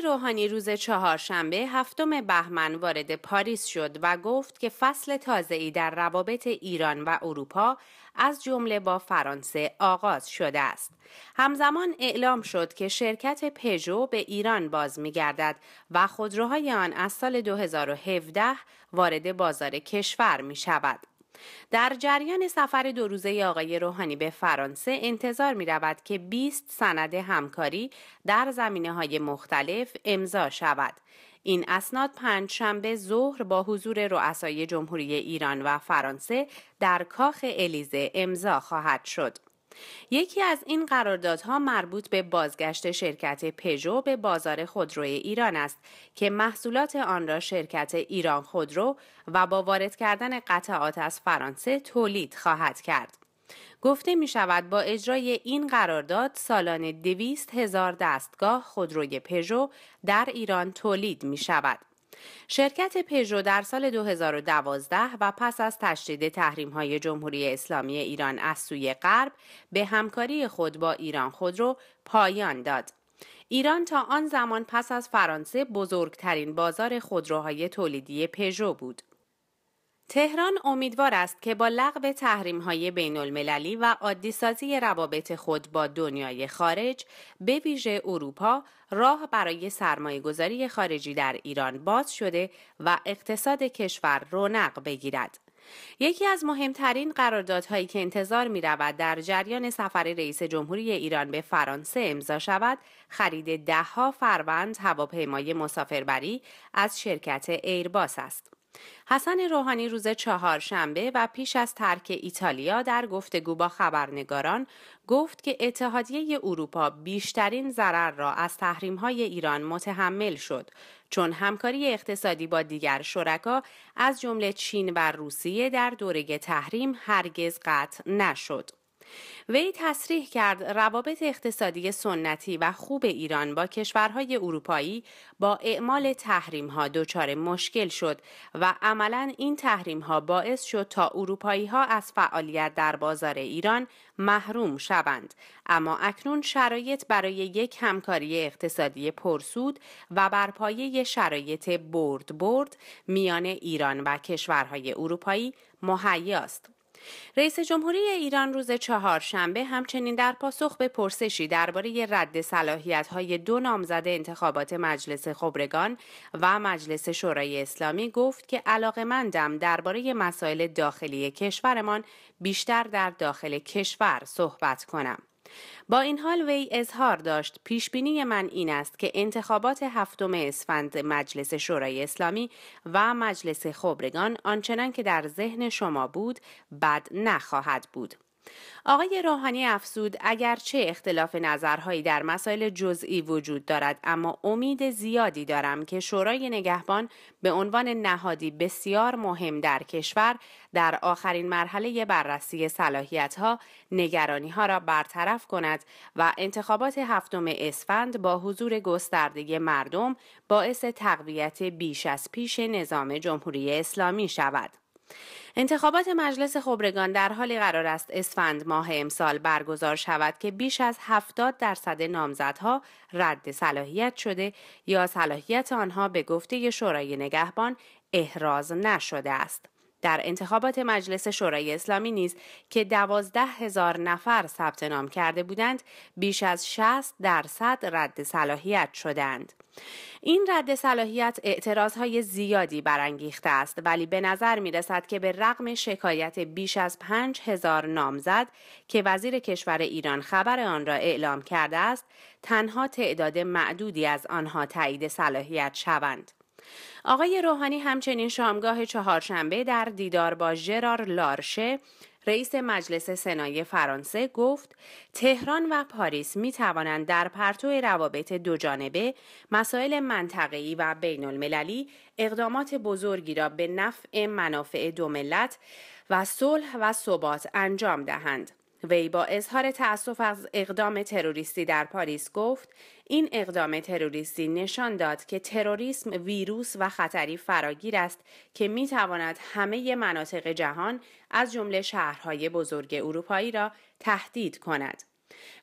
روحانی روز چهارشنبه هفتم بهمن وارد پاریس شد و گفت که فصل تازه در روابط ایران و اروپا از جمله با فرانسه آغاز شده است. همزمان اعلام شد که شرکت پژو به ایران باز می و خودروهای آن از سال 2017 وارد بازار کشور می شود. در جریان سفر دو روزه آقای روحانی به فرانسه انتظار می رود که 20 سند همکاری در زمینه های مختلف امضا شود. این اسناد پنج شنبه ظهر با حضور رؤسای جمهوری ایران و فرانسه در کاخ الیزه امضا خواهد شد. یکی از این قراردادها مربوط به بازگشت شرکت پژو به بازار خودروی ایران است که محصولات آن را شرکت ایران خودرو و با وارد کردن قطعات از فرانسه تولید خواهد کرد. گفته می شود با اجرای این قرارداد سالانه دویست هزار دستگاه خودروی پژو در ایران تولید می شود. شرکت پژو در سال 2012 و پس از تشدید تحریم های جمهوری اسلامی ایران از سوی غرب به همکاری خود با ایران خودرو پایان داد. ایران تا آن زمان پس از فرانسه بزرگترین بازار خودروهای تولیدی پژو بود. تهران امیدوار است که با لغو بین المللی و سازی روابط خود با دنیای خارج به ویژه اروپا راه برای گذاری خارجی در ایران باز شده و اقتصاد کشور رونق بگیرد. یکی از مهمترین قراردادهایی که انتظار می رود در جریان سفر رئیس جمهوری ایران به فرانسه امضا شود خرید دهها فروند هواپیمای مسافربری از شرکت ایرباس است. حسن روحانی روز چهارشنبه و پیش از ترک ایتالیا در گفتگو با خبرنگاران گفت که اتحادیه اروپا بیشترین ضرر را از های ایران متحمل شد چون همکاری اقتصادی با دیگر شرکا از جمله چین و روسیه در دوره تحریم هرگز قطع نشد. وی تصریح کرد روابط اقتصادی سنتی و خوب ایران با کشورهای اروپایی با اعمال تحریم ها دچار مشکل شد و عملا این تحریم ها باعث شد تا اروپایی ها از فعالیت در بازار ایران محروم شوند اما اکنون شرایط برای یک همکاری اقتصادی پرسود و بر شرایط برد برد میان ایران و کشورهای اروپایی مهیاست رئیس جمهوری ایران روز چهارشنبه همچنین در پاسخ به پرسشی درباره رد صلاحیت های دو نامزد انتخابات مجلس خبرگان و مجلس شورای اسلامی گفت که علاقمندم درباره مسائل داخلی کشورمان بیشتر در داخل کشور صحبت کنم. با این حال وی اظهار داشت پیش بینی من این است که انتخابات هفتم اسفند مجلس شورای اسلامی و مجلس خبرگان آنچنان که در ذهن شما بود بد نخواهد بود آقای روحانی افزود اگرچه اختلاف نظرهایی در مسائل جزئی وجود دارد اما امید زیادی دارم که شورای نگهبان به عنوان نهادی بسیار مهم در کشور در آخرین مرحله بررسی صلاحیت ها نگرانی ها را برطرف کند و انتخابات هفتم اسفند با حضور گسترده مردم باعث تقویت بیش از پیش نظام جمهوری اسلامی شود. انتخابات مجلس خبرگان در حالی قرار است اسفند ماه امسال برگزار شود که بیش از 70 درصد نامزدها رد صلاحیت شده یا صلاحیت آنها به گفته شورای نگهبان احراز نشده است. در انتخابات مجلس شورای اسلامی نیز که دوازده هزار نفر ثبت نام کرده بودند بیش از 60 درصد رد صلاحیت شدند. این رد صلاحیت اعتراض های زیادی برانگیخته است ولی به نظر می رسد که به رغم شکایت بیش از پنج هزار نامزد که وزیر کشور ایران خبر آن را اعلام کرده است تنها تعداد معدودی از آنها تایید صلاحیت شوند. آقای روحانی همچنین شامگاه چهارشنبه در دیدار با ژرار لارشه رئیس مجلس سنای فرانسه گفت تهران و پاریس می توانند در پرتو روابط دوجانبه مسائل منطقه‌ای و بین المللی اقدامات بزرگی را به نفع منافع دو ملت و صلح و ثبات انجام دهند. وی با اظهار تأسف از اقدام تروریستی در پاریس گفت این اقدام تروریستی نشان داد که تروریسم ویروس و خطری فراگیر است که می تواند همه مناطق جهان از جمله شهرهای بزرگ اروپایی را تهدید کند.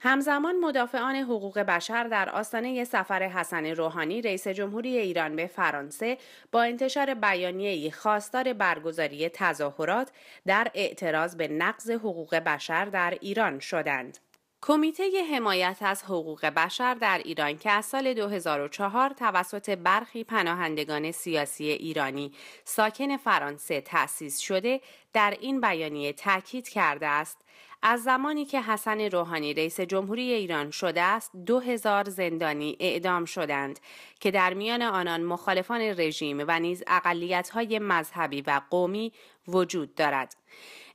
همزمان مدافعان حقوق بشر در آستانه سفر حسن روحانی رئیس جمهوری ایران به فرانسه با انتشار بیانیه‌ای خواستار برگزاری تظاهرات در اعتراض به نقض حقوق بشر در ایران شدند. کمیته حمایت از حقوق بشر در ایران که از سال 2004 توسط برخی پناهندگان سیاسی ایرانی ساکن فرانسه تأسیس شده در این بیانیه تاکید کرده است از زمانی که حسن روحانی رئیس جمهوری ایران شده است دو زندانی اعدام شدند که در میان آنان مخالفان رژیم و نیز اقلیت‌های مذهبی و قومی وجود دارد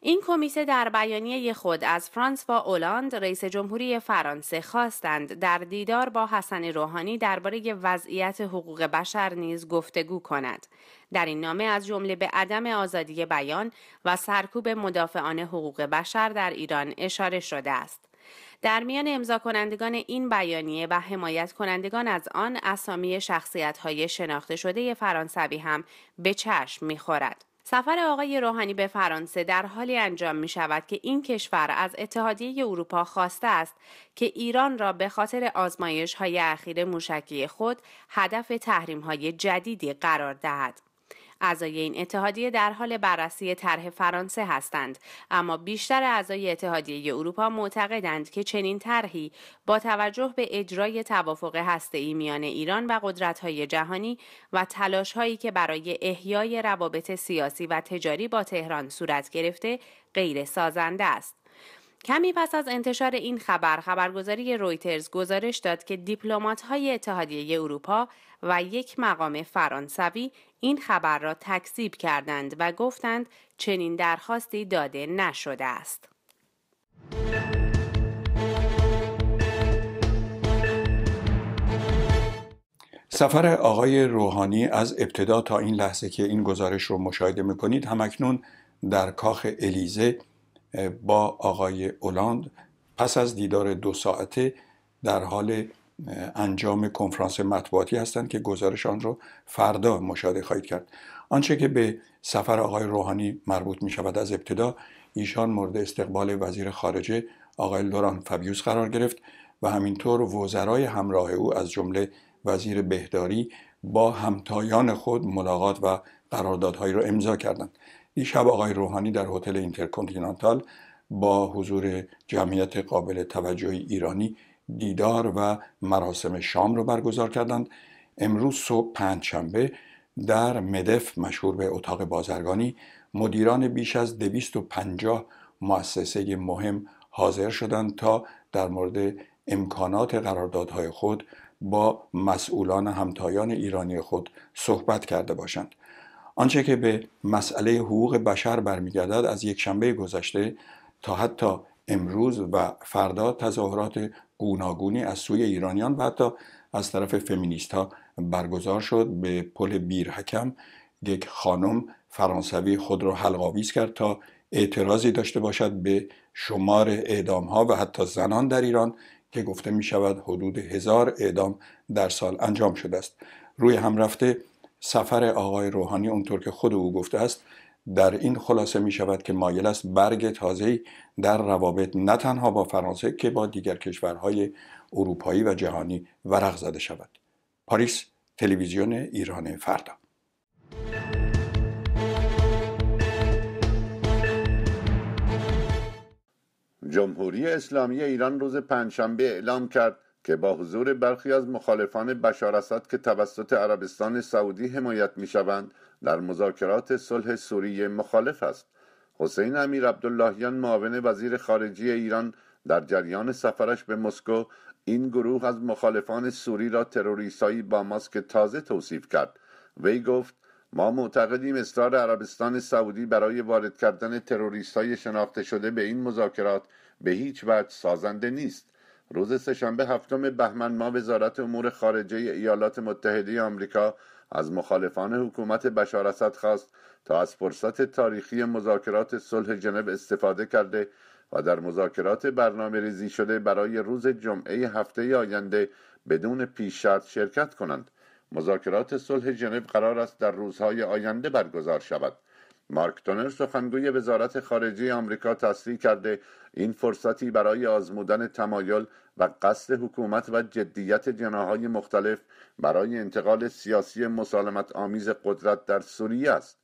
این کمیته در بیانیه خود از فرانس و اولاند رئیس جمهوری فرانسه خواستند در دیدار با حسن روحانی درباره وضعیت حقوق بشر نیز گفتگو کند در این نامه از جمله به عدم آزادی بیان و سرکوب مدافعان حقوق بشر در ایران اشاره شده است در میان امضا کنندگان این بیانیه و حمایت کنندگان از آن اسامی شخصیت های شناخته شده فرانسوی هم به چشم میخورد. سفر آقای روحانی به فرانسه در حالی انجام می شود که این کشور از اتحادیه اروپا خواسته است که ایران را به خاطر آزمایش های اخیر موشکی خود هدف تحریم های جدیدی قرار دهد. اعضای این اتحادیه در حال بررسی طرح فرانسه هستند اما بیشتر اعضای اتحادیه اروپا معتقدند که چنین طرحی با توجه به اجرای توافق ای میان ایران و های جهانی و هایی که برای احیای روابط سیاسی و تجاری با تهران صورت گرفته غیر سازنده است کمی پس از انتشار این خبر خبرگزاری رویترز گزارش داد که های اتحادیه اروپا و یک مقام فرانسوی این خبر را تکذیب کردند و گفتند چنین درخواستی داده نشده است. سفر آقای روحانی از ابتدا تا این لحظه که این گزارش رو مشاهده میکنید همکنون در کاخ الیزه با آقای اولاند پس از دیدار دو ساعته در حال انجام کنفرانس مطبوعاتی هستند که گزارش آن را فردا مشاهده خواهید کرد آنچه که به سفر آقای روحانی مربوط می شود از ابتدا ایشان مورد استقبال وزیر خارجه آقای لوران فبیوس قرار گرفت و همینطور وزرای همراه او از جمله وزیر بهداری با همتایان خود ملاقات و قراردادهایی را امضا کردند دیشب آقای روحانی در هتل اینترکنتیننتال با حضور جمعیت قابل توجه ایرانی دیدار و مراسم شام را برگزار کردند امروز صبح شنبه در مدف مشهور به اتاق بازرگانی مدیران بیش از 250 مؤسسه مهم حاضر شدند تا در مورد امکانات قراردادهای خود با مسئولان همتایان ایرانی خود صحبت کرده باشند آنچه که به مسئله حقوق بشر برمیگردد از یک شنبه گذشته تا حتی امروز و فردا تظاهرات گوناگونی از سوی ایرانیان و حتی از طرف فمینیست ها برگزار شد به پل حکم یک خانم فرانسوی خود را حلقاویز کرد تا اعتراضی داشته باشد به شمار اعدام ها و حتی زنان در ایران که گفته می شود حدود هزار اعدام در سال انجام شده است روی هم رفته سفر آقای روحانی اونطور که خود او گفته است در این خلاصه می شود که مایل است برگ تازه‌ای در روابط نه تنها با فرانسه که با دیگر کشورهای اروپایی و جهانی ورق زده شود پاریس تلویزیون ایران فردا جمهوری اسلامی ایران روز پنجشنبه اعلام کرد که با حضور برخی از مخالفان بشار اسد که توسط عربستان سعودی حمایت می شوند در مذاکرات صلح سوریه مخالف است حسین امیر عبداللهیان معاون وزیر خارجه ایران در جریان سفرش به مسکو این گروه از مخالفان سوری را تروریستایی با ماسک تازه توصیف کرد وی گفت ما معتقدیم اصرار عربستان سعودی برای وارد کردن تروریست های شناخته شده به این مذاکرات به هیچ وجه سازنده نیست روز سهشنبه هفتم بهمن ما وزارت امور خارجه ایالات متحده آمریکا از مخالفان حکومت بشار اسد خواست تا از فرصت تاریخی مذاکرات صلح جنب استفاده کرده و در مذاکرات برنامه ریزی شده برای روز جمعه هفته آینده بدون پیش شرط شرکت کنند مذاکرات صلح جنب قرار است در روزهای آینده برگزار شود مارک تونر سخنگوی وزارت خارجه آمریکا تصریح کرده این فرصتی برای آزمودن تمایل و قصد حکومت و جدیت جناهای مختلف برای انتقال سیاسی مسالمت آمیز قدرت در سوریه است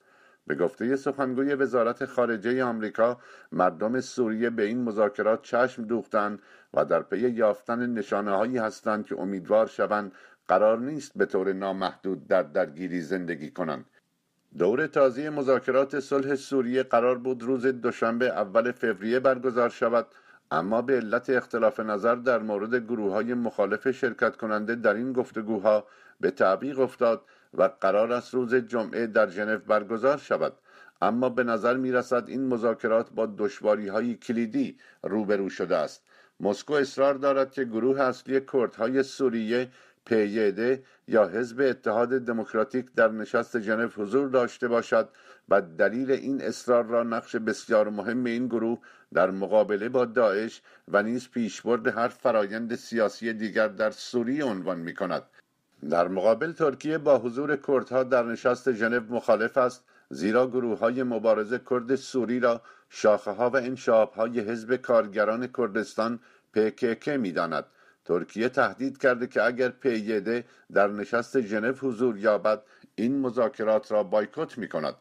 به گفته سخنگوی وزارت خارجه آمریکا مردم سوریه به این مذاکرات چشم دوختند و در پی یافتن نشانه هایی هستند که امیدوار شوند قرار نیست به طور نامحدود در درگیری زندگی کنند دور تازی مذاکرات صلح سوریه قرار بود روز دوشنبه اول فوریه برگزار شود اما به علت اختلاف نظر در مورد گروه های مخالف شرکت کننده در این گفتگوها به تعویق افتاد و قرار است روز جمعه در ژنو برگزار شود اما به نظر می رسد این مذاکرات با دشواری های کلیدی روبرو شده است مسکو اصرار دارد که گروه اصلی کردهای سوریه پیده یا حزب اتحاد دموکراتیک در نشست ژنو حضور داشته باشد و دلیل این اصرار را نقش بسیار مهم این گروه در مقابله با داعش و نیز پیشبرد هر فرایند سیاسی دیگر در سوریه عنوان می کند. در مقابل ترکیه با حضور کردها در نشست ژنو مخالف است زیرا گروه های مبارزه کرد سوری را شاخه ها و انشاب های حزب کارگران کردستان PKK می داند. ترکیه تهدید کرده که اگر پیده در نشست ژنو حضور یابد این مذاکرات را بایکوت می کند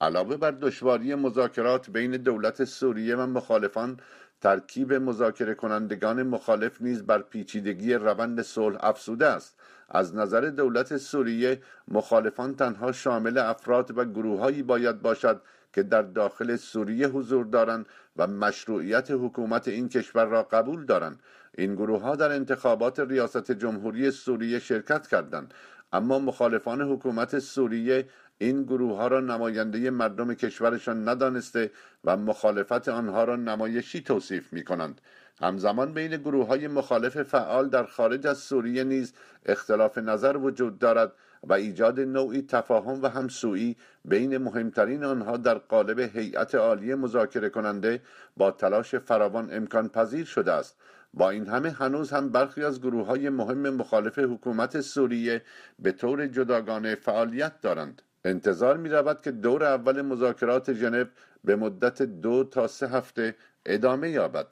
علاوه بر دشواری مذاکرات بین دولت سوریه و مخالفان ترکیب مذاکره کنندگان مخالف نیز بر پیچیدگی روند صلح افسوده است از نظر دولت سوریه مخالفان تنها شامل افراد و گروههایی باید باشد که در داخل سوریه حضور دارند و مشروعیت حکومت این کشور را قبول دارند این گروه ها در انتخابات ریاست جمهوری سوریه شرکت کردند اما مخالفان حکومت سوریه این گروه ها را نماینده مردم کشورشان ندانسته و مخالفت آنها را نمایشی توصیف می کنند. همزمان بین گروه های مخالف فعال در خارج از سوریه نیز اختلاف نظر وجود دارد و ایجاد نوعی تفاهم و همسویی بین مهمترین آنها در قالب هیئت عالی مذاکره کننده با تلاش فراوان امکان پذیر شده است با این همه هنوز هم برخی از گروه های مهم مخالف حکومت سوریه به طور جداگانه فعالیت دارند انتظار می رود که دور اول مذاکرات ژنو به مدت دو تا سه هفته ادامه یابد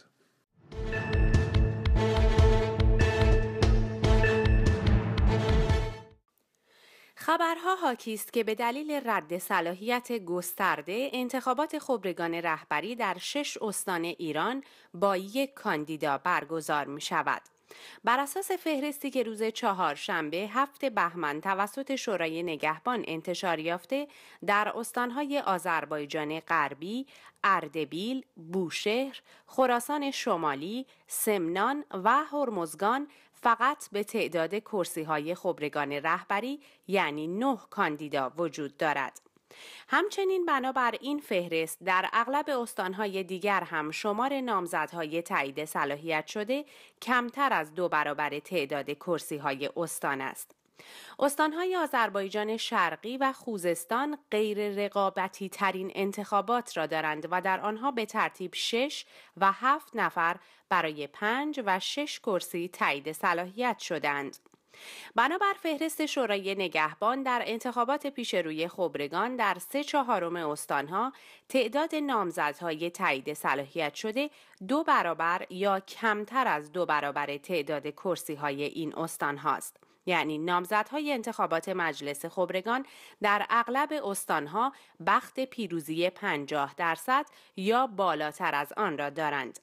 خبرها حاکی است که به دلیل رد صلاحیت گسترده انتخابات خبرگان رهبری در شش استان ایران با یک کاندیدا برگزار می شود. بر اساس فهرستی که روز چهارشنبه هفت بهمن توسط شورای نگهبان انتشار یافته در استانهای آذربایجان غربی، اردبیل، بوشهر، خراسان شمالی، سمنان و هرمزگان فقط به تعداد کرسی های خبرگان رهبری یعنی نه کاندیدا وجود دارد. همچنین بنابر این فهرست در اغلب استانهای دیگر هم شمار نامزدهای تایید صلاحیت شده کمتر از دو برابر تعداد کرسی های استان است. استانهای آذربایجان شرقی و خوزستان غیر رقابتی ترین انتخابات را دارند و در آنها به ترتیب شش و هفت نفر برای پنج و شش کرسی تایید صلاحیت شدند. بنابر فهرست شورای نگهبان در انتخابات پیش روی خبرگان در سه چهارم استانها تعداد نامزدهای تایید صلاحیت شده دو برابر یا کمتر از دو برابر تعداد کرسی های این استان هاست. یعنی نامزدهای انتخابات مجلس خبرگان در اغلب استانها بخت پیروزی 50 درصد یا بالاتر از آن را دارند.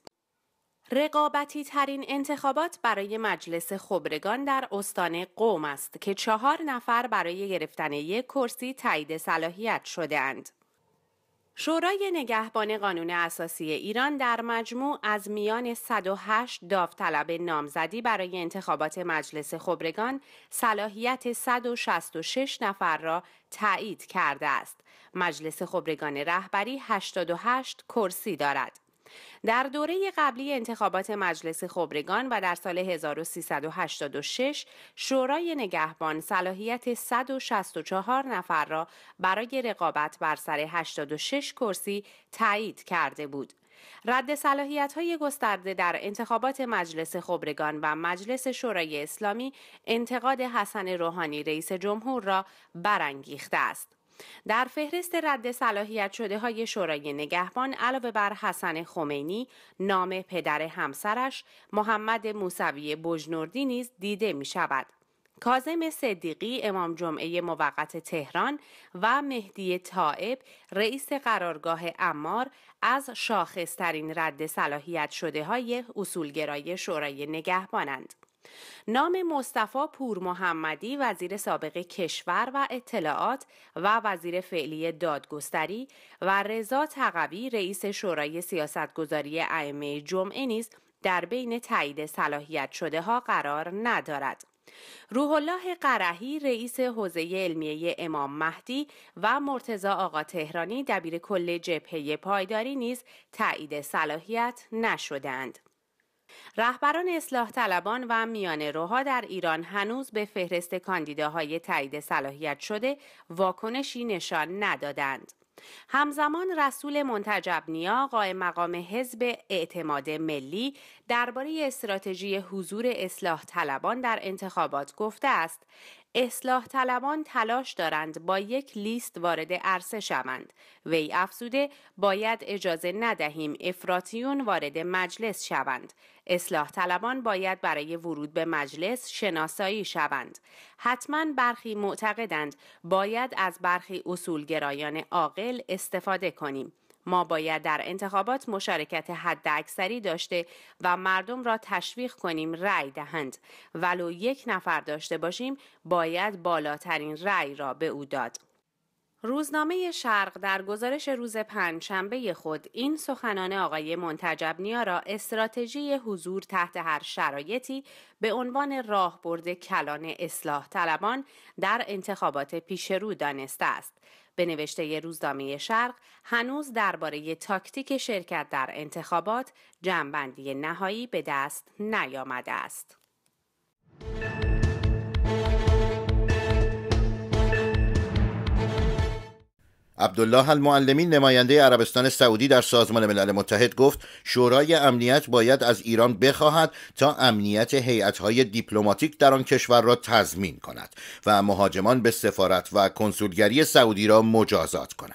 رقابتی ترین انتخابات برای مجلس خبرگان در استان قوم است که چهار نفر برای گرفتن یک کرسی تایید صلاحیت شده اند. شورای نگهبان قانون اساسی ایران در مجموع از میان 108 داوطلب نامزدی برای انتخابات مجلس خبرگان صلاحیت 166 نفر را تایید کرده است. مجلس خبرگان رهبری 88 کرسی دارد. در دوره قبلی انتخابات مجلس خبرگان و در سال 1386 شورای نگهبان صلاحیت 164 نفر را برای رقابت بر سر 86 کرسی تایید کرده بود. رد صلاحیت های گسترده در انتخابات مجلس خبرگان و مجلس شورای اسلامی انتقاد حسن روحانی رئیس جمهور را برانگیخته است. در فهرست رد صلاحیت شده های شورای نگهبان علاوه بر حسن خمینی نام پدر همسرش محمد موسوی بجنوردی نیز دیده می شود. کازم صدیقی امام جمعه موقت تهران و مهدی طائب رئیس قرارگاه امار از شاخصترین رد صلاحیت شده های اصولگرای شورای نگهبانند. نام مصطفی پور محمدی وزیر سابق کشور و اطلاعات و وزیر فعلی دادگستری و رضا تقوی رئیس شورای سیاستگذاری ائمه جمعه نیز در بین تایید صلاحیت شده ها قرار ندارد. روح الله قرهی رئیس حوزه علمیه امام مهدی و مرتزا آقا تهرانی دبیر کل جبهه پایداری نیز تایید صلاحیت نشدند. رهبران اصلاح طلبان و میان روها در ایران هنوز به فهرست کاندیداهای تایید صلاحیت شده واکنشی نشان ندادند. همزمان رسول منتجب نیا قائم مقام حزب اعتماد ملی درباره استراتژی حضور اصلاح طلبان در انتخابات گفته است اصلاح طلبان تلاش دارند با یک لیست وارد عرصه شوند وی افزوده باید اجازه ندهیم افراتیون وارد مجلس شوند اصلاح طلبان باید برای ورود به مجلس شناسایی شوند. حتما برخی معتقدند باید از برخی اصولگرایان عاقل استفاده کنیم. ما باید در انتخابات مشارکت حداکثری داشته و مردم را تشویق کنیم رأی دهند ولو یک نفر داشته باشیم باید بالاترین رأی را به او داد روزنامه شرق در گزارش روز پنجشنبه شنبه خود این سخنان آقای منتجب را استراتژی حضور تحت هر شرایطی به عنوان راهبرد کلان اصلاح طلبان در انتخابات پیشرو دانسته است. به نوشته روزنامه شرق هنوز درباره تاکتیک شرکت در انتخابات جنبندی نهایی به دست نیامده است. عبدالله المعلمی نماینده عربستان سعودی در سازمان ملل متحد گفت شورای امنیت باید از ایران بخواهد تا امنیت هیئت‌های دیپلماتیک در آن کشور را تضمین کند و مهاجمان به سفارت و کنسولگری سعودی را مجازات کند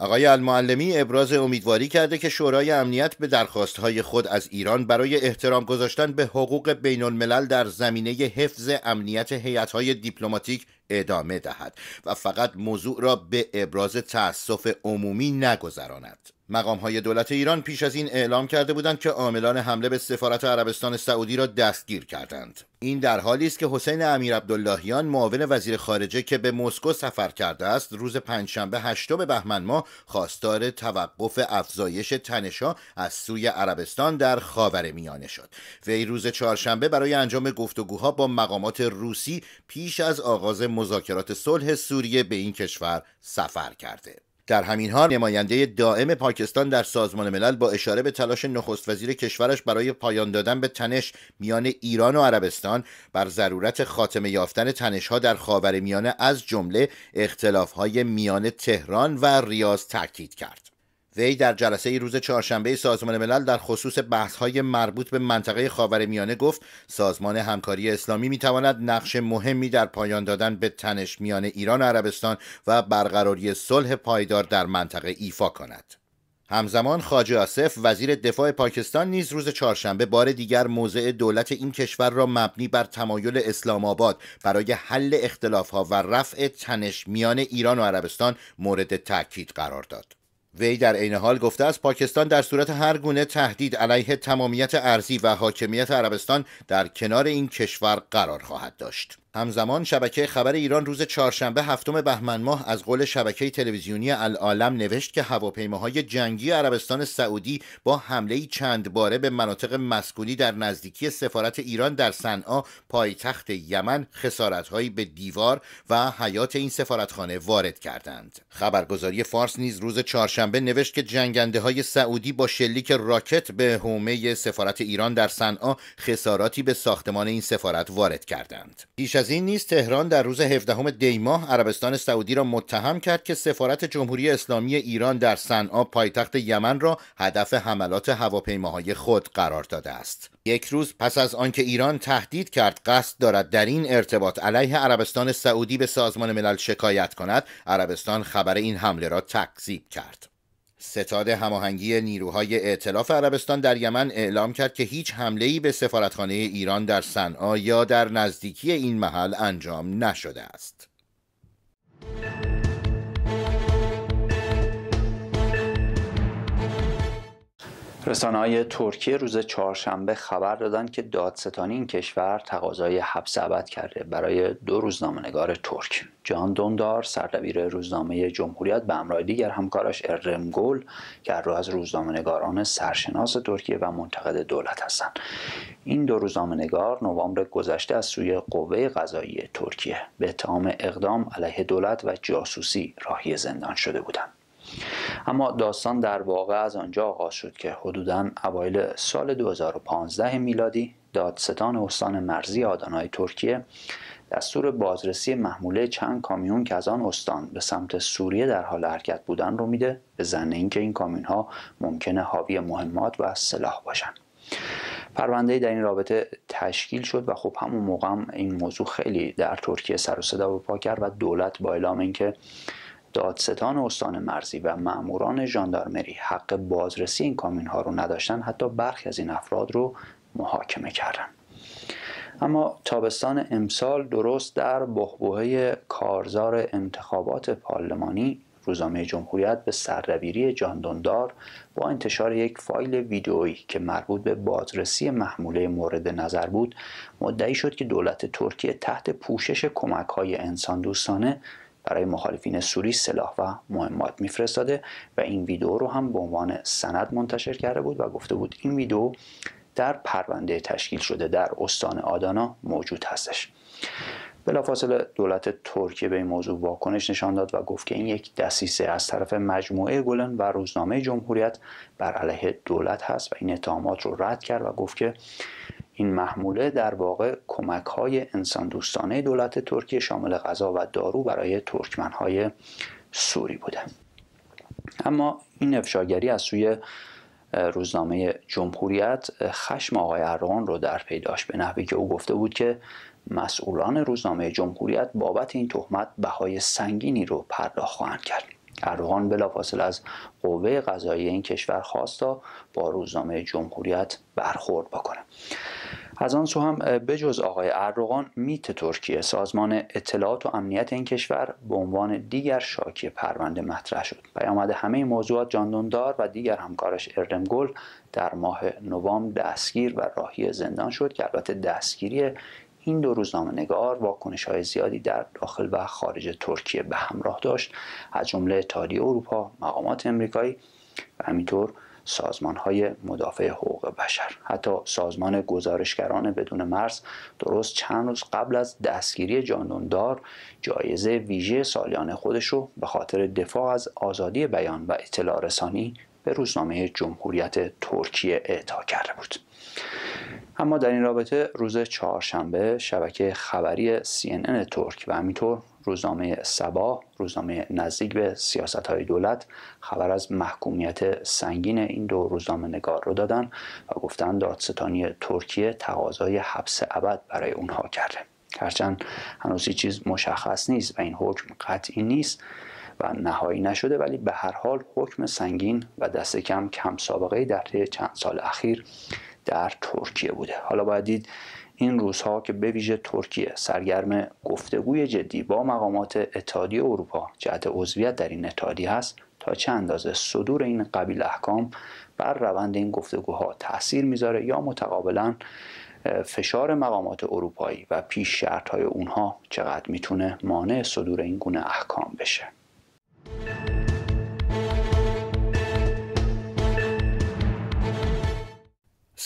آقای المعلمی ابراز امیدواری کرده که شورای امنیت به درخواستهای خود از ایران برای احترام گذاشتن به حقوق بین الملل در زمینه حفظ امنیت هیئت‌های دیپلماتیک ادامه دهد و فقط موضوع را به ابراز تأسف عمومی نگذراند. مقام های دولت ایران پیش از این اعلام کرده بودند که عاملان حمله به سفارت عربستان سعودی را دستگیر کردند این در حالی است که حسین امیر عبداللهیان معاون وزیر خارجه که به مسکو سفر کرده است روز پنجشنبه هشتم بهمن ماه خواستار توقف افزایش تنشها از سوی عربستان در خاور میانه شد وی روز چهارشنبه برای انجام گفتگوها با مقامات روسی پیش از آغاز مذاکرات صلح سوریه به این کشور سفر کرده در همین حال نماینده دائم پاکستان در سازمان ملل با اشاره به تلاش نخست وزیر کشورش برای پایان دادن به تنش میان ایران و عربستان بر ضرورت خاتمه یافتن تنشها در خاورمیانه میانه از جمله اختلافهای میان تهران و ریاض تاکید کرد وی در جلسه ای روز چهارشنبه سازمان ملل در خصوص های مربوط به منطقه خاورمیانه گفت سازمان همکاری اسلامی میتواند نقش مهمی در پایان دادن به تنش میان ایران و عربستان و برقراری صلح پایدار در منطقه ایفا کند. همزمان خاجه اسف وزیر دفاع پاکستان نیز روز چهارشنبه بار دیگر موضع دولت این کشور را مبنی بر تمایل اسلام آباد برای حل اختلافها و رفع تنش میان ایران و عربستان مورد تاکید قرار داد. وی در عین حال گفته است پاکستان در صورت هر گونه تهدید علیه تمامیت ارزی و حاکمیت عربستان در کنار این کشور قرار خواهد داشت همزمان شبکه خبر ایران روز چهارشنبه هفتم بهمن ماه از قول شبکه تلویزیونی العالم نوشت که هواپیماهای جنگی عربستان سعودی با حمله چند باره به مناطق مسکونی در نزدیکی سفارت ایران در صنعا پایتخت یمن خسارتهایی به دیوار و حیات این سفارتخانه وارد کردند. خبرگزاری فارس نیز روز چهارشنبه نوشت که جنگنده های سعودی با شلیک راکت به حومه سفارت ایران در صنعا خساراتی به ساختمان این سفارت وارد کردند. از این نیز تهران در روز 17 دی ماه عربستان سعودی را متهم کرد که سفارت جمهوری اسلامی ایران در صنعا پایتخت یمن را هدف حملات هواپیماهای خود قرار داده است. یک روز پس از آنکه ایران تهدید کرد قصد دارد در این ارتباط علیه عربستان سعودی به سازمان ملل شکایت کند، عربستان خبر این حمله را تکذیب کرد. ستاد هماهنگی نیروهای ائتلاف عربستان در یمن اعلام کرد که هیچ حمله‌ای به سفارتخانه ایران در صنعا یا در نزدیکی این محل انجام نشده است. رسانه های ترکیه روز چهارشنبه خبر دادند که دادستانی این کشور تقاضای حبس ابد کرده برای دو روزنامهنگار ترک جان دوندار سردبیر روزنامه جمهوریت به همراه دیگر همکارش ارم گل که رو از روزنامه‌نگاران سرشناس ترکیه و منتقد دولت هستند این دو روزنامه‌نگار نوامبر گذشته از سوی قوه قضایی ترکیه به اتهام اقدام علیه دولت و جاسوسی راهی زندان شده بودند اما داستان در واقع از آنجا آغاز شد که حدوداً اوایل سال 2015 میلادی دادستان استان مرزی آدانای ترکیه دستور بازرسی محموله چند کامیون که از آن استان به سمت سوریه در حال حرکت بودن رو میده به زن اینکه این کامیون ها ممکنه حاوی مهمات و سلاح باشن پرونده در این رابطه تشکیل شد و خب همون موقع این موضوع خیلی در ترکیه سر و صدا به پا کرد و دولت با اعلام اینکه دادستان استان مرزی و ماموران ژاندارمری حق بازرسی این کامین ها رو نداشتن حتی برخی از این افراد رو محاکمه کردند. اما تابستان امسال درست در بحبوهه کارزار انتخابات پارلمانی روزنامه جمهوریت به سردبیری جاندوندار با انتشار یک فایل ویدئویی که مربوط به بازرسی محموله مورد نظر بود مدعی شد که دولت ترکیه تحت پوشش کمک های انسان دوستانه برای مخالفین سوری سلاح و مهمات میفرستاده و این ویدیو رو هم به عنوان سند منتشر کرده بود و گفته بود این ویدیو در پرونده تشکیل شده در استان آدانا موجود هستش بلافاصله دولت ترکیه به این موضوع واکنش نشان داد و گفت که این یک دسیسه از طرف مجموعه گلن و روزنامه جمهوریت بر علیه دولت هست و این اتهامات رو رد کرد و گفت که این محموله در واقع کمک های انسان دوستانه دولت ترکیه شامل غذا و دارو برای ترکمن های سوری بوده اما این افشاگری از سوی روزنامه جمهوریت خشم آقای اردوغان رو در پیداش به نحوی که او گفته بود که مسئولان روزنامه جمهوریت بابت این تهمت بهای سنگینی رو پرداخت خواهند کرد اردوغان بلافاصله از قوه قضایی این کشور خواست تا با روزنامه جمهوریت برخورد بکنه از آن سو هم بجز آقای اردوغان میت ترکیه سازمان اطلاعات و امنیت این کشور به عنوان دیگر شاکی پرونده مطرح شد پیامد همه موضوعات جاندوندار و دیگر همکارش اردمگل در ماه نوامبر دستگیر و راهی زندان شد که البته دستگیری این دو روزنامه نگار واکنش های زیادی در داخل و خارج ترکیه به همراه داشت از جمله اتحادیه اروپا مقامات امریکایی و همینطور سازمان های مدافع حقوق بشر حتی سازمان گزارشگران بدون مرز درست چند روز قبل از دستگیری جاندوندار جایزه ویژه سالیان خودش رو به خاطر دفاع از آزادی بیان و اطلاع رسانی به روزنامه جمهوریت ترکیه اعطا کرده بود اما در این رابطه روز چهارشنبه شبکه خبری CNN ترک و همینطور روزنامه سبا روزنامه نزدیک به سیاست های دولت خبر از محکومیت سنگین این دو روزنامه نگار رو دادن و گفتن دادستانی ترکیه تقاضای حبس ابد برای اونها کرده هرچند هنوز هیچ چیز مشخص نیست و این حکم قطعی نیست و نهایی نشده ولی به هر حال حکم سنگین و دست کم کم سابقه در طی چند سال اخیر در ترکیه بوده حالا باید دید این روزها که به ویژه ترکیه سرگرم گفتگوی جدی با مقامات اتحادیه اروپا جهت عضویت در این اتحادیه هست تا چه اندازه صدور این قبیل احکام بر روند این گفتگوها تاثیر میذاره یا متقابلا فشار مقامات اروپایی و پیش شرط های اونها چقدر میتونه مانع صدور این گونه احکام بشه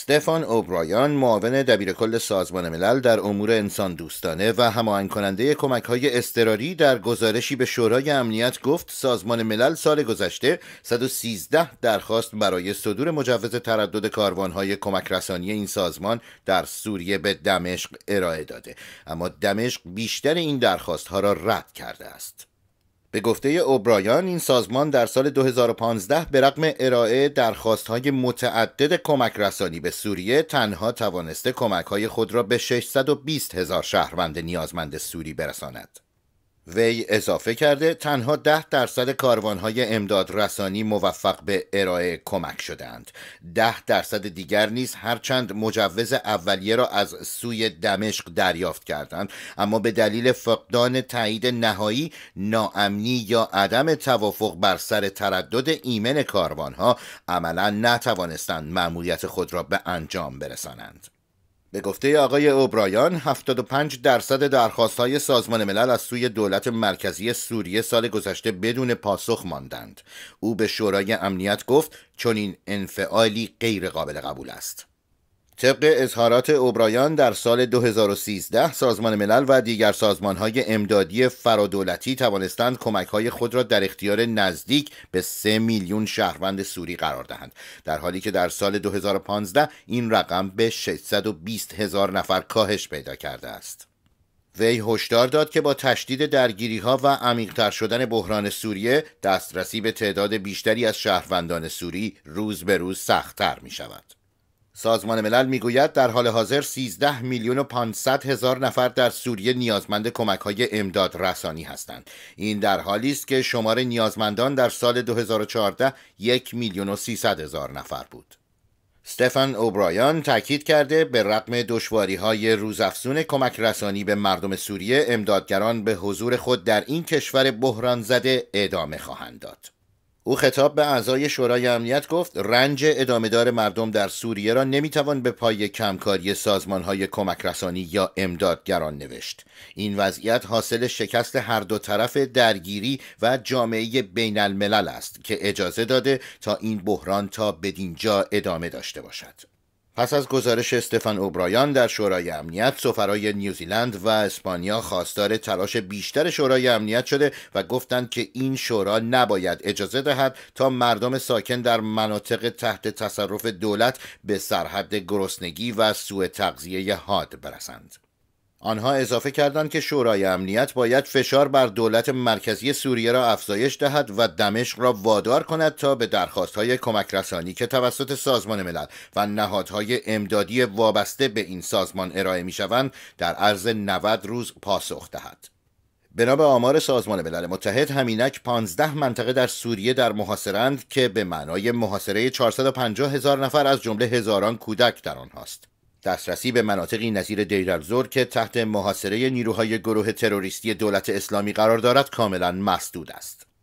استفان اوبرایان معاون دبیرکل سازمان ملل در امور انسان دوستانه و هماهنگ کننده کمک های اضطراری در گزارشی به شورای امنیت گفت سازمان ملل سال گذشته 113 درخواست برای صدور مجوز تردد کاروان های کمک رسانی این سازمان در سوریه به دمشق ارائه داده اما دمشق بیشتر این درخواست ها را رد کرده است به گفته اوبرایان این سازمان در سال 2015 به رغم ارائه های متعدد کمک رسانی به سوریه تنها توانسته های خود را به 620 هزار شهروند نیازمند سوری برساند. وی اضافه کرده تنها ده درصد کاروانهای امداد رسانی موفق به ارائه کمک شدند ده درصد دیگر نیز هرچند مجوز اولیه را از سوی دمشق دریافت کردند اما به دلیل فقدان تایید نهایی ناامنی یا عدم توافق بر سر تردد ایمن کاروانها عملا نتوانستند مأموریت خود را به انجام برسانند به گفته آقای اوبرایان 75 درصد درخواست های سازمان ملل از سوی دولت مرکزی سوریه سال گذشته بدون پاسخ ماندند. او به شورای امنیت گفت چنین انفعالی غیر قابل قبول است. طبق اظهارات اوبرایان در سال 2013 سازمان ملل و دیگر سازمان های امدادی فرادولتی توانستند کمک های خود را در اختیار نزدیک به 3 میلیون شهروند سوری قرار دهند در حالی که در سال 2015 این رقم به 620 هزار نفر کاهش پیدا کرده است وی هشدار داد که با تشدید درگیری ها و عمیقتر شدن بحران سوریه دسترسی به تعداد بیشتری از شهروندان سوری روز به روز سختتر می شود. سازمان ملل میگوید در حال حاضر 13 میلیون و 500 هزار نفر در سوریه نیازمند کمک های امداد رسانی هستند. این در حالی است که شمار نیازمندان در سال 2014 یک میلیون و 300 هزار نفر بود. ستفن اوبرایان تاکید کرده به رقم دشواری های روزافزون کمک رسانی به مردم سوریه امدادگران به حضور خود در این کشور بحران زده ادامه خواهند داد. او خطاب به اعضای شورای امنیت گفت رنج ادامهدار مردم در سوریه را نمیتوان به پای کمکاری سازمانهای کمک رسانی یا امدادگران نوشت این وضعیت حاصل شکست هر دو طرف درگیری و جامعه بین الملل است که اجازه داده تا این بحران تا بدینجا ادامه داشته باشد پس از گزارش استفان اوبرایان در شورای امنیت سفرای نیوزیلند و اسپانیا خواستار تلاش بیشتر شورای امنیت شده و گفتند که این شورا نباید اجازه دهد تا مردم ساکن در مناطق تحت تصرف دولت به سرحد گرسنگی و سوء تغذیه حاد برسند آنها اضافه کردند که شورای امنیت باید فشار بر دولت مرکزی سوریه را افزایش دهد و دمشق را وادار کند تا به درخواست‌های کمک رسانی که توسط سازمان ملل و نهادهای امدادی وابسته به این سازمان ارائه شوند در عرض 90 روز پاسخ دهد. بنا آمار سازمان ملل متحد همینک 15 منطقه در سوریه در محاصرند که به معنای محاصره 450 هزار نفر از جمله هزاران کودک در آنهاست. دسترسی به مناطقی نظیر دیرالزور که تحت محاصره نیروهای گروه تروریستی دولت اسلامی قرار دارد کاملا مسدود است